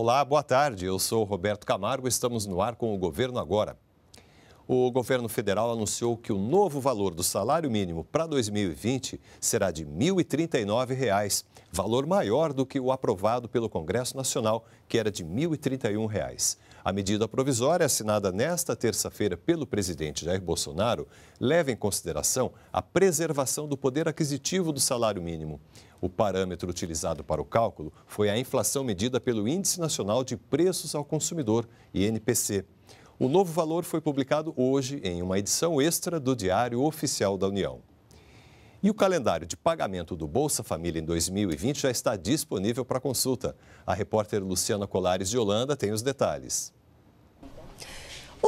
Olá, boa tarde. Eu sou Roberto Camargo. Estamos no ar com o Governo Agora. O governo federal anunciou que o novo valor do salário mínimo para 2020 será de R$ 1.039, reais, valor maior do que o aprovado pelo Congresso Nacional, que era de R$ 1.031. Reais. A medida provisória assinada nesta terça-feira pelo presidente Jair Bolsonaro leva em consideração a preservação do poder aquisitivo do salário mínimo. O parâmetro utilizado para o cálculo foi a inflação medida pelo Índice Nacional de Preços ao Consumidor, INPC. O novo valor foi publicado hoje em uma edição extra do Diário Oficial da União. E o calendário de pagamento do Bolsa Família em 2020 já está disponível para consulta. A repórter Luciana Colares de Holanda tem os detalhes.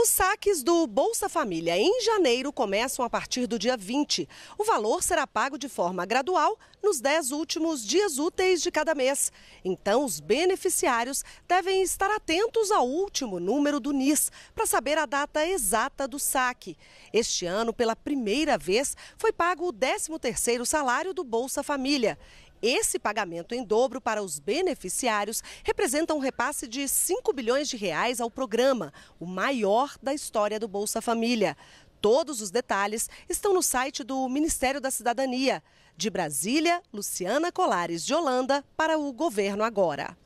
Os saques do Bolsa Família em janeiro começam a partir do dia 20. O valor será pago de forma gradual nos 10 últimos dias úteis de cada mês. Então, os beneficiários devem estar atentos ao último número do NIS para saber a data exata do saque. Este ano, pela primeira vez, foi pago o 13º salário do Bolsa Família. Esse pagamento em dobro para os beneficiários representa um repasse de 5 bilhões de reais ao programa, o maior da história do Bolsa Família. Todos os detalhes estão no site do Ministério da Cidadania. De Brasília, Luciana Colares de Holanda para o Governo Agora.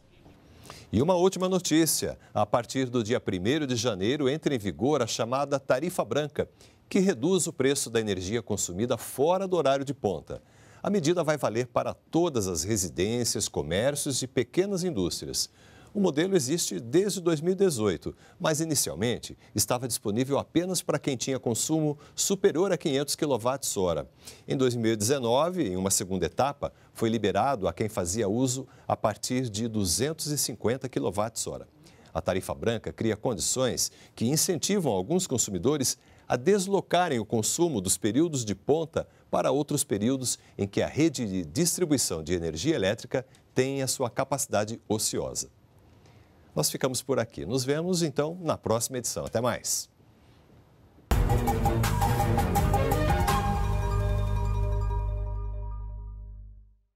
E uma última notícia: a partir do dia 1 de janeiro entra em vigor a chamada tarifa branca, que reduz o preço da energia consumida fora do horário de ponta. A medida vai valer para todas as residências, comércios e pequenas indústrias. O modelo existe desde 2018, mas inicialmente estava disponível apenas para quem tinha consumo superior a 500 kWh. Em 2019, em uma segunda etapa, foi liberado a quem fazia uso a partir de 250 kWh. A tarifa branca cria condições que incentivam alguns consumidores a deslocarem o consumo dos períodos de ponta para outros períodos em que a rede de distribuição de energia elétrica tem a sua capacidade ociosa. Nós ficamos por aqui. Nos vemos então na próxima edição. Até mais.